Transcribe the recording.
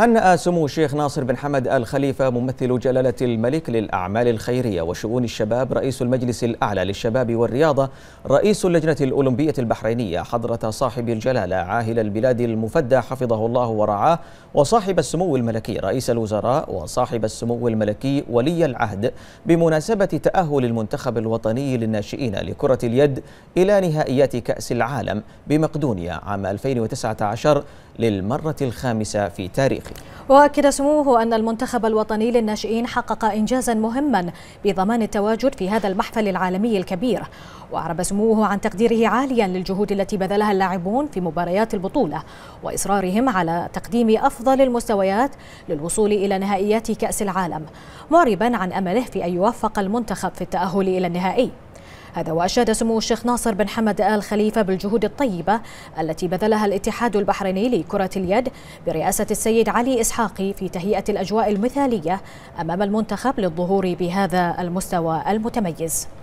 هنأ سمو الشيخ ناصر بن حمد آل خليفة ممثل جلالة الملك للأعمال الخيرية وشؤون الشباب رئيس المجلس الأعلى للشباب والرياضة رئيس اللجنة الأولمبية البحرينية حضرة صاحب الجلالة عاهل البلاد المفدى حفظه الله ورعاه وصاحب السمو الملكي رئيس الوزراء وصاحب السمو الملكي ولي العهد بمناسبة تأهل المنتخب الوطني للناشئين لكرة اليد إلى نهائيات كأس العالم بمقدونيا عام 2019 للمرة الخامسة في تاريخ وأكد سموه أن المنتخب الوطني للناشئين حقق إنجازا مهما بضمان التواجد في هذا المحفل العالمي الكبير وأعرب سموه عن تقديره عاليا للجهود التي بذلها اللاعبون في مباريات البطولة وإصرارهم على تقديم أفضل المستويات للوصول إلى نهائيات كأس العالم معربا عن أمله في أن يوفق المنتخب في التأهل إلى النهائي هذا وأشاد سمو الشيخ ناصر بن حمد آل خليفة بالجهود الطيبة التي بذلها الاتحاد البحريني لكرة اليد برئاسة السيد علي إسحاقي في تهيئة الأجواء المثالية أمام المنتخب للظهور بهذا المستوى المتميز